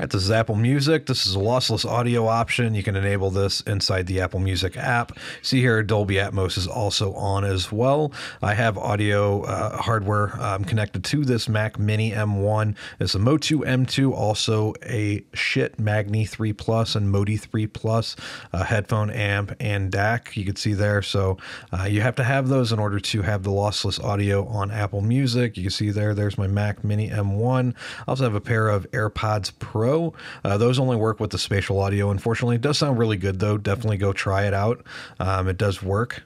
All right, this is Apple Music. This is a lossless audio option. You can enable this inside the Apple Music app. See here, Dolby Atmos is also on as well. I have audio uh, hardware um, connected to this Mac Mini M1. It's a Motu M2, also a Shit Magni 3 Plus and Modi 3 Plus headphone amp and DAC. You can see there. So uh, you have to have those in order to have the lossless audio on Apple Music. You can see there. There's my Mac Mini M1. I also have a pair of AirPods Pro. Uh, those only work with the spatial audio, unfortunately. It does sound really good, though. Definitely go try it out. Um, it does work.